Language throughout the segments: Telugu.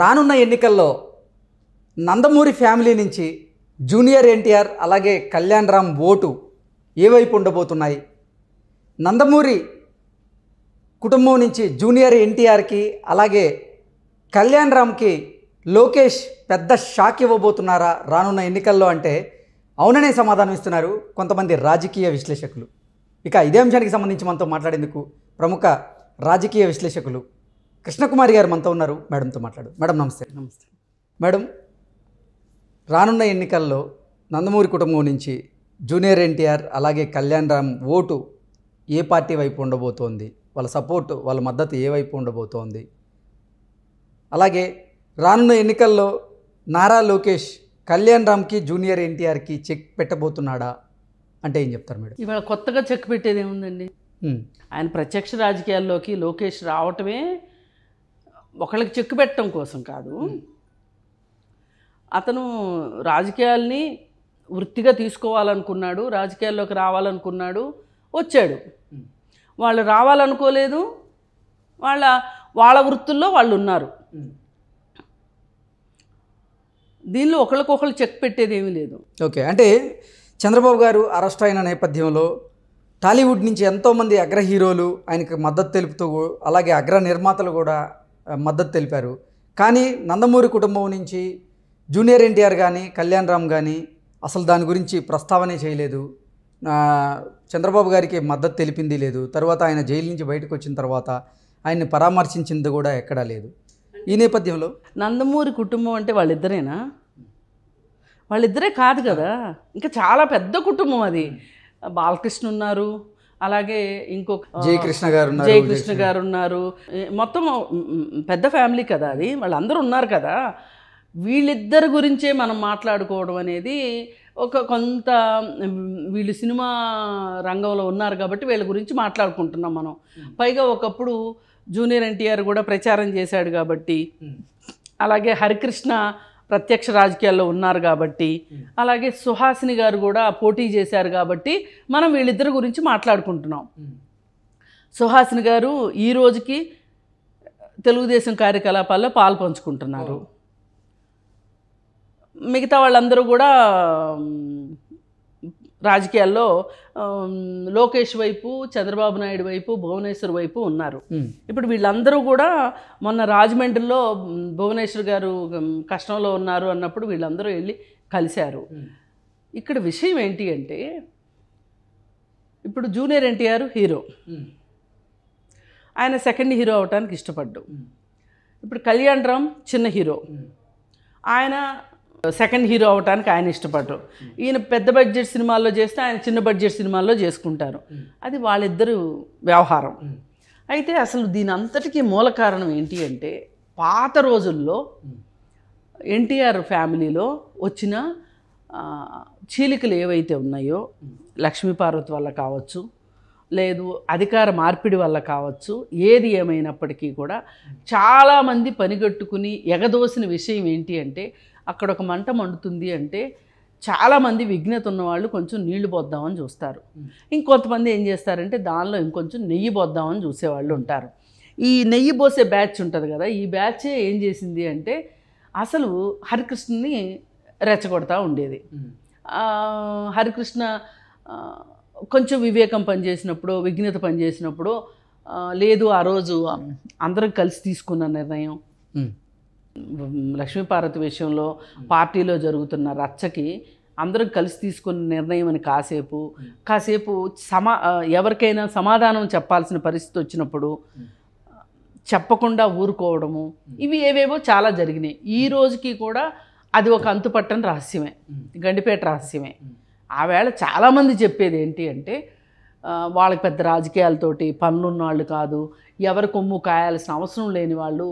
రానున్న ఎన్నికల్లో నందమూరి ఫ్యామిలీ నుంచి జూనియర్ ఎన్టీఆర్ అలాగే కళ్యాణ్ రామ్ ఓటు ఏవైపు ఉండబోతున్నాయి నందమూరి కుటుంబం నుంచి జూనియర్ ఎన్టీఆర్కి అలాగే కళ్యాణ్ రామ్కి లోకేష్ పెద్ద షాక్ ఇవ్వబోతున్నారా రానున్న ఎన్నికల్లో అంటే అవుననే సమాధానం ఇస్తున్నారు కొంతమంది రాజకీయ విశ్లేషకులు ఇక ఇదే అంశానికి సంబంధించి మనతో మాట్లాడేందుకు ప్రముఖ రాజకీయ విశ్లేషకులు కృష్ణకుమారి గారు మనతో ఉన్నారు మేడంతో మాట్లాడు మేడం నమస్తే నమస్తే మేడం రానున్న ఎన్నికల్లో నందమూరి కుటుంబం నుంచి జూనియర్ ఎన్టీఆర్ అలాగే కళ్యాణ్ రామ్ ఓటు ఏ పార్టీ వైపు ఉండబోతోంది వాళ్ళ సపోర్ట్ వాళ్ళ మద్దతు ఏ వైపు ఉండబోతోంది అలాగే రానున్న ఎన్నికల్లో నారా లోకేష్ కళ్యాణ్ రామ్కి జూనియర్ ఎన్టీఆర్కి చెక్ పెట్టబోతున్నాడా అంటే ఏం చెప్తారు మేడం ఇవాళ కొత్తగా చెక్ పెట్టేది ఏముందండి ఆయన ప్రత్యక్ష రాజకీయాల్లోకి లోకేష్ రావటమే ఒకళ్ళకి చెక్కు పెట్టడం కోసం కాదు అతను రాజకీయాల్ని వృత్తిగా తీసుకోవాలనుకున్నాడు రాజకీయాల్లోకి రావాలనుకున్నాడు వచ్చాడు వాళ్ళు రావాలనుకోలేదు వాళ్ళ వాళ్ళ వృత్తుల్లో వాళ్ళు ఉన్నారు దీనిలో ఒకళ్ళకొకళ్ళు చెక్ పెట్టేది ఏమీ లేదు ఓకే అంటే చంద్రబాబు గారు అరెస్ట్ అయిన నేపథ్యంలో టాలీవుడ్ నుంచి ఎంతోమంది అగ్ర హీరోలు ఆయనకు మద్దతు తెలుపుతూ అలాగే అగ్ర నిర్మాతలు కూడా మద్దతు తెలిపారు కానీ నందమూరి కుటుంబం నుంచి జూనియర్ ఎన్టీఆర్ కానీ కళ్యాణ్ రామ్ కానీ అసలు దాని గురించి ప్రస్తావనే చేయలేదు చంద్రబాబు గారికి మద్దతు తెలిపింది లేదు తర్వాత ఆయన జైలు నుంచి బయటకు వచ్చిన తర్వాత ఆయన్ని పరామర్శించింది కూడా ఎక్కడా లేదు ఈ నేపథ్యంలో నందమూరి కుటుంబం అంటే వాళ్ళిద్దరేనా వాళ్ళిద్దరే కాదు కదా ఇంకా చాలా పెద్ద కుటుంబం అది బాలకృష్ణ ఉన్నారు అలాగే ఇంకొక జయకృష్ణ గారు జయకృష్ణ గారు ఉన్నారు మొత్తం పెద్ద ఫ్యామిలీ కదా అది వాళ్ళందరూ ఉన్నారు కదా వీళ్ళిద్దరి గురించే మనం మాట్లాడుకోవడం అనేది ఒక కొంత వీళ్ళు సినిమా రంగంలో ఉన్నారు కాబట్టి వీళ్ళ గురించి మాట్లాడుకుంటున్నాం మనం పైగా ఒకప్పుడు జూనియర్ ఎన్టీఆర్ కూడా ప్రచారం చేశాడు కాబట్టి అలాగే హరికృష్ణ ప్రత్యక్ష రాజకీయాల్లో ఉన్నారు కాబట్టి అలాగే సుహాసిని గారు కూడా పోటీ చేశారు కాబట్టి మనం వీళ్ళిద్దరి గురించి మాట్లాడుకుంటున్నాం సుహాసిని గారు ఈ రోజుకి తెలుగుదేశం కార్యకలాపాల్లో పాలు పంచుకుంటున్నారు మిగతా వాళ్ళందరూ కూడా రాజకీయాల్లో లోకేష్ వైపు చంద్రబాబు నాయుడు వైపు భువనేశ్వర్ వైపు ఉన్నారు ఇప్పుడు వీళ్ళందరూ కూడా మొన్న రాజమండ్రిలో భువనేశ్వర్ గారు కష్టంలో ఉన్నారు అన్నప్పుడు వీళ్ళందరూ వెళ్ళి కలిశారు ఇక్కడ విషయం ఏంటి అంటే ఇప్పుడు జూనియర్ ఎన్టీఆర్ హీరో ఆయన సెకండ్ హీరో అవటానికి ఇష్టపడ్డు ఇప్పుడు కళ్యాణ్ రామ్ చిన్న హీరో ఆయన సెకండ్ హీరో అవటానికి ఆయన ఇష్టపడరు ఈయన పెద్ద బడ్జెట్ సినిమాల్లో చేస్తే ఆయన చిన్న బడ్జెట్ సినిమాల్లో చేసుకుంటారు అది వాళ్ళిద్దరు వ్యవహారం అయితే అసలు దీని అంతటికీ మూల కారణం ఏంటి అంటే పాత రోజుల్లో ఎన్టీఆర్ ఫ్యామిలీలో వచ్చిన చీలికలు ఏవైతే ఉన్నాయో లక్ష్మీపార్వతి వల్ల కావచ్చు లేదు అధికార మార్పిడి వల్ల కావచ్చు ఏది ఏమైనప్పటికీ కూడా చాలామంది పనిగట్టుకుని ఎగదోసిన విషయం ఏంటి అంటే అక్కడ ఒక మంట మండుతుంది అంటే చాలామంది విఘ్నత ఉన్నవాళ్ళు కొంచెం నీళ్లు పోద్దామని చూస్తారు ఇంకొంతమంది ఏం చేస్తారంటే దానిలో ఇంకొంచెం నెయ్యి పోద్దామని చూసేవాళ్ళు ఉంటారు ఈ నెయ్యి పోసే బ్యాచ్ ఉంటుంది కదా ఈ బ్యాచ్ ఏం చేసింది అంటే అసలు హరికృష్ణని రెచ్చగొడతా ఉండేది హరికృష్ణ కొంచెం వివేకం పనిచేసినప్పుడు విఘ్నత పనిచేసినప్పుడు లేదు ఆ రోజు అందరం కలిసి తీసుకున్న నిర్ణయం లక్ష్మీపార్వతి విషయంలో పార్టీలో జరుగుతున్న రచ్చకి అందరం కలిసి తీసుకున్న నిర్ణయం అని కాసేపు కాసేపు సమా ఎవరికైనా సమాధానం చెప్పాల్సిన పరిస్థితి వచ్చినప్పుడు చెప్పకుండా ఊరుకోవడము ఇవి ఏవేవో చాలా జరిగినాయి ఈ రోజుకి కూడా అది ఒక అంతుపట్టని రహస్యమే గండిపేట రహస్యమే ఆవేళ చాలామంది చెప్పేది ఏంటి అంటే వాళ్ళకి పెద్ద రాజకీయాలతోటి పనులున్న వాళ్ళు కాదు ఎవరి కొమ్ము కాయాల్సిన అవసరం లేని వాళ్ళు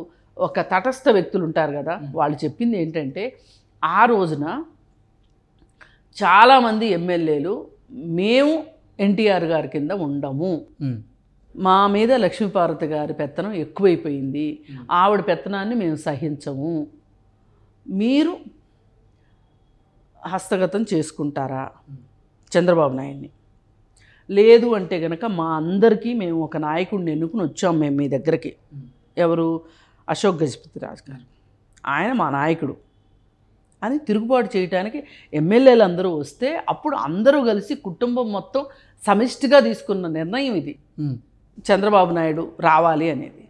ఒక తటస్థ వ్యక్తులు ఉంటారు కదా వాళ్ళు చెప్పింది ఏంటంటే ఆ రోజున చాలామంది ఎమ్మెల్యేలు మేము ఎన్టీఆర్ గారి కింద ఉండము మా మీద లక్ష్మీపార్వతి గారి పెత్తనం ఎక్కువైపోయింది ఆవిడ పెత్తనాన్ని మేము సహించము మీరు హస్తగతం చేసుకుంటారా చంద్రబాబు నాయుడిని లేదు అంటే కనుక మా అందరికీ మేము ఒక నాయకుడిని ఎన్నుకుని వచ్చాం మేము మీ దగ్గరికి ఎవరు అశోక్ గజపతి రాజు గారు ఆయన మా నాయకుడు అని తిరుగుబాటు చేయడానికి ఎమ్మెల్యేలు అందరూ వస్తే అప్పుడు అందరూ కలిసి కుటుంబం మొత్తం సమిష్టిగా తీసుకున్న నిర్ణయం ఇది చంద్రబాబు నాయుడు రావాలి అనేది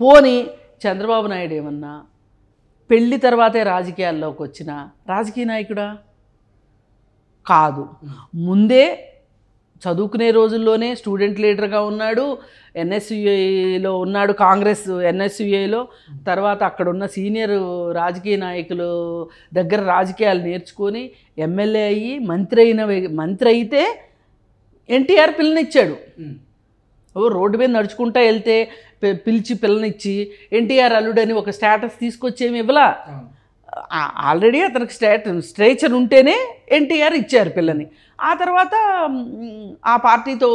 పోని చంద్రబాబు నాయుడు ఏమన్నా పెళ్లి తర్వాతే రాజకీయాల్లోకి వచ్చిన రాజకీయ నాయకుడా కాదు ముందే చదువుకునే రోజుల్లోనే స్టూడెంట్ లీడర్గా ఉన్నాడు ఎన్ఎస్యుఏలో ఉన్నాడు కాంగ్రెస్ ఎన్ఎస్యుఏలో తర్వాత అక్కడ ఉన్న సీనియర్ రాజకీయ నాయకులు దగ్గర రాజకీయాలు నేర్చుకొని ఎమ్మెల్యే అయ్యి మంత్రి అయిన మంత్రి అయితే ఎన్టీఆర్ పిల్లనిచ్చాడు ఓ రోడ్డు మీద నడుచుకుంటా వెళ్తే పిలిచి పిల్లనిచ్చి ఎన్టీఆర్ అల్లుడని ఒక స్టేటస్ తీసుకొచ్చేమి ఇవ్వలా ఆల్రెడీ అతనికి స్టేట్ స్ట్రేచర్ ఉంటేనే ఎన్టీఆర్ ఇచ్చారు పిల్లని ఆ తర్వాత ఆ పార్టీతో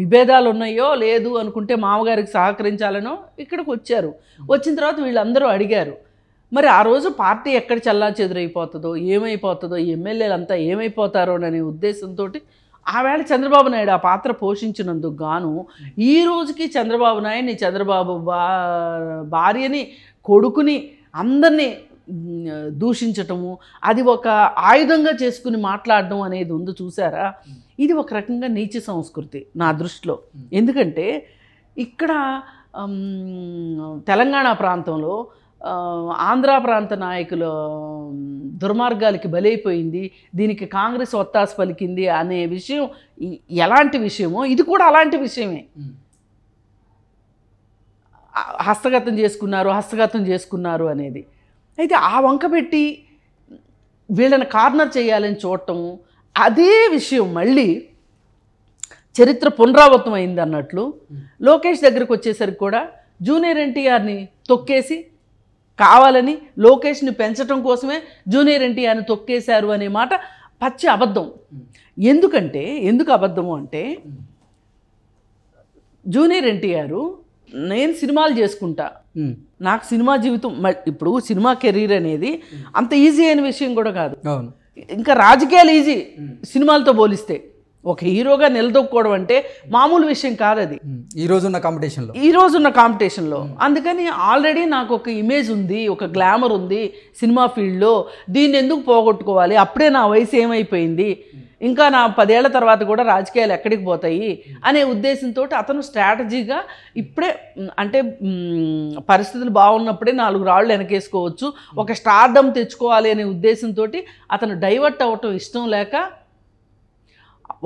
విభేదాలు ఉన్నాయో లేదు అనుకుంటే మామగారికి సహకరించాలనో ఇక్కడికి వచ్చారు వచ్చిన తర్వాత వీళ్ళందరూ అడిగారు మరి ఆ రోజు పార్టీ ఎక్కడ చల్లా చెదురైపోతుందో ఏమైపోతుందో ఎమ్మెల్యేలంతా అనే ఉద్దేశంతో ఆవేళ చంద్రబాబు నాయుడు ఆ పాత్ర పోషించినందుకు గాను ఈ రోజుకి చంద్రబాబు నాయుడిని చంద్రబాబు భార్యని కొడుకుని అందరినీ దూషించటము అది ఒక ఆయుధంగా చేసుకుని మాట్లాడడం అనేది ఉంది చూసారా ఇది ఒక రకంగా నీచ సంస్కృతి నా దృష్టిలో ఎందుకంటే ఇక్కడ తెలంగాణ ప్రాంతంలో ఆంధ్ర ప్రాంత నాయకుల దుర్మార్గాలకి బలైపోయింది దీనికి కాంగ్రెస్ ఒత్తాస పలికింది అనే విషయం ఎలాంటి విషయమో ఇది కూడా అలాంటి విషయమే హస్తగతం చేసుకున్నారు హస్తగతం చేసుకున్నారు అనేది అయితే ఆ వంక పెట్టి వీళ్ళని కార్నర్ చేయాలని చూడటం అదే విషయం మళ్ళీ చరిత్ర పునరావృతం అయింది అన్నట్లు లోకేష్ దగ్గరకు వచ్చేసరికి కూడా జూనియర్ ఎన్టీఆర్ని తొక్కేసి కావాలని లోకేష్ని పెంచడం కోసమే జూనియర్ ఎన్టీఆర్ని తొక్కేశారు అనే మాట పచ్చి అబద్ధం ఎందుకంటే ఎందుకు అబద్ధము అంటే జూనియర్ ఎన్టీఆర్ నేను సినిమాలు చేసుకుంటా Hmm. నాకు సినిమా జీవితం ఇప్పుడు సినిమా కెరీర్ అనేది అంత ఈజీ అయిన విషయం కూడా కాదు ఇంకా రాజకీయాలు ఈజీ hmm. సినిమాలతో పోలిస్తే ఒక హీరోగా నిలదొక్కుకోవడం అంటే hmm. మామూలు విషయం కాదు అది ఈ రోజున్న కాంపిటీషన్లో ఈ రోజున్న కాంపిటీషన్లో అందుకని ఆల్రెడీ నాకు ఒక ఇమేజ్ ఉంది ఒక గ్లామర్ ఉంది సినిమా ఫీల్డ్లో దీన్ని ఎందుకు పోగొట్టుకోవాలి అప్పుడే నా వయసు ఏమైపోయింది ఇంకా నా పదేళ్ల తర్వాత కూడా రాజకీయాలు ఎక్కడికి పోతాయి అనే ఉద్దేశంతో అతను స్ట్రాటజీగా ఇప్పుడే అంటే పరిస్థితులు బాగున్నప్పుడే నాలుగు రాళ్ళు వెనకేసుకోవచ్చు ఒక స్టార్డమ్ తెచ్చుకోవాలి అనే ఉద్దేశంతో అతను డైవర్ట్ అవ్వటం ఇష్టం లేక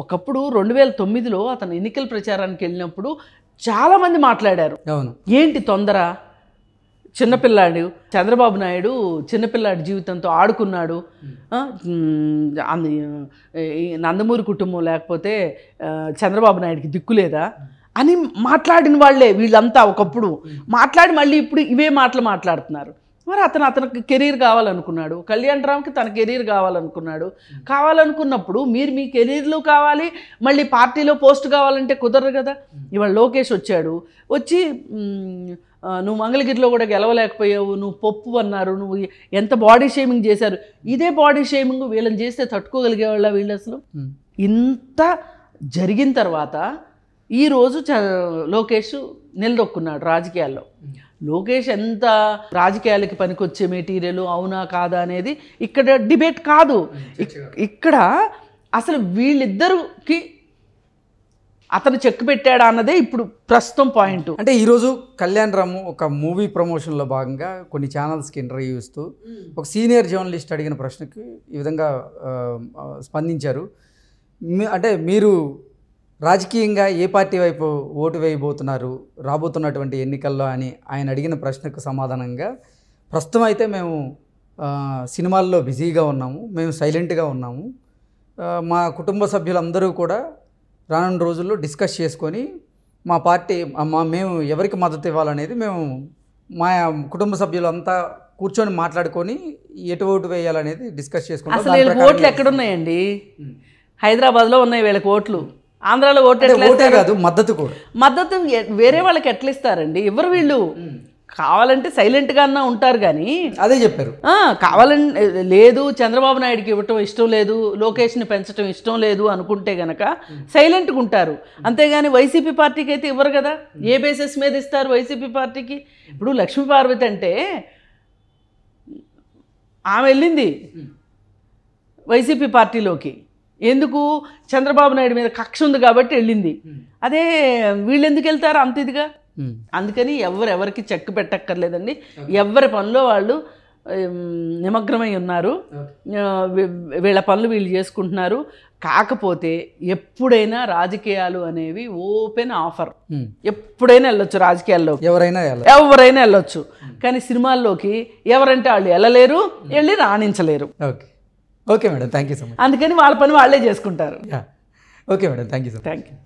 ఒకప్పుడు రెండు వేల తొమ్మిదిలో అతను ఎన్నికల ప్రచారానికి వెళ్ళినప్పుడు చాలామంది మాట్లాడారు అవును ఏంటి తొందర చిన్నపిల్లాడు చంద్రబాబు నాయుడు చిన్నపిల్లాడి జీవితంతో ఆడుకున్నాడు నందమూరి కుటుంబం లేకపోతే చంద్రబాబు నాయుడికి దిక్కులేదా అని మాట్లాడిన వాళ్ళే వీళ్ళంతా ఒకప్పుడు మాట్లాడి మళ్ళీ ఇప్పుడు ఇవే మాటలు మాట్లాడుతున్నారు మరి అతను అతనికి కెరీర్ కావాలనుకున్నాడు కళ్యాణ్ రామ్కి తన కెరీర్ కావాలనుకున్నాడు కావాలనుకున్నప్పుడు మీరు మీ కెరీర్లో కావాలి మళ్ళీ పార్టీలో పోస్ట్ కావాలంటే కుదరదు కదా ఇవాళ లోకేష్ వచ్చాడు వచ్చి నువ్వు మంగళగిరిలో కూడా గెలవలేకపోయావు నువ్వు పప్పు అన్నారు నువ్వు ఎంత బాడీ షేమింగ్ చేశారు ఇదే బాడీ షేమింగ్ వీళ్ళని చేస్తే తట్టుకోగలిగేవాళ్ళ వీళ్ళు అసలు ఇంత జరిగిన తర్వాత ఈరోజు చ లోకేష్ నిలదొక్కున్నాడు రాజకీయాల్లో లోకేష్ ఎంత రాజకీయాలకి పనికొచ్చే మెటీరియల్ అవునా కాదా అనేది ఇక్కడ డిబేట్ కాదు ఇక్కడ అసలు వీళ్ళిద్దరికి అతను చెక్ పెట్టాడా అన్నదే ఇప్పుడు ప్రస్తుతం పాయింట్ అంటే ఈరోజు కళ్యాణ్ రాము ఒక మూవీ ప్రమోషన్లో భాగంగా కొన్ని ఛానల్స్కి ఇంటర్వ్యూ ఇస్తూ hmm. ఒక సీనియర్ జర్నలిస్ట్ అడిగిన ప్రశ్నకి ఈ విధంగా స్పందించారు అంటే మీరు రాజకీయంగా ఏ పార్టీ వైపు ఓటు వేయబోతున్నారు రాబోతున్నటువంటి ఎన్నికల్లో అని ఆయన అడిగిన ప్రశ్నకు సమాధానంగా ప్రస్తుతం అయితే మేము సినిమాల్లో బిజీగా ఉన్నాము మేము సైలెంట్గా ఉన్నాము మా కుటుంబ సభ్యులందరూ కూడా రానున్న రోజుల్లో డిస్కస్ చేసుకొని మా పార్టీ మా మేము ఎవరికి మద్దతు ఇవ్వాలనేది మేము మా కుటుంబ సభ్యులంతా కూర్చొని మాట్లాడుకొని ఎటు ఓటు వేయాలనేది డిస్కస్ చేసుకుంటాం అసలు వీళ్ళకి ఓట్లు ఎక్కడున్నాయండి హైదరాబాద్లో ఉన్నాయి వీళ్ళకి ఓట్లు ఆంధ్రాలో ఓటే ఓటే కాదు మద్దతు కూడా మద్దతు వేరే వాళ్ళకి ఎట్లా ఇస్తారండి ఎవరు వీళ్ళు కావాలంటే అన్నా ఉంటారు కానీ అదే చెప్పారు కావాలంటే లేదు చంద్రబాబు నాయుడుకి ఇవ్వటం ఇష్టం లేదు ని పెంచడం ఇష్టం లేదు అనుకుంటే గనక సైలెంట్గా ఉంటారు అంతేగాని వైసీపీ పార్టీకి అయితే ఇవ్వరు కదా ఏ బేసిస్ మీద ఇస్తారు వైసీపీ పార్టీకి ఇప్పుడు లక్ష్మీ పార్వతి అంటే ఆమె వెళ్ళింది వైసీపీ పార్టీలోకి ఎందుకు చంద్రబాబు నాయుడు మీద కక్ష ఉంది కాబట్టి వెళ్ళింది అదే వీళ్ళు ఎందుకు వెళ్తారు అంత ఇదిగా అందుకని ఎవరు ఎవరికి చెక్ పెట్టక్కర్లేదండి ఎవరి పనిలో వాళ్ళు నిమగ్నమై ఉన్నారు వీళ్ళ పనులు వీళ్ళు చేసుకుంటున్నారు కాకపోతే ఎప్పుడైనా రాజకీయాలు అనేవి ఓపెన్ ఆఫర్ ఎప్పుడైనా వెళ్ళొచ్చు రాజకీయాల్లో ఎవరైనా ఎవరైనా వెళ్ళొచ్చు కానీ సినిమాల్లోకి ఎవరంటే వాళ్ళు వెళ్ళలేరు వెళ్ళి రాణించలేరు okay okay madam thank you so much అందుకని వాళ్ళ పని వాళ్ళే చేసుకుంటారు okay madam thank you sir thank you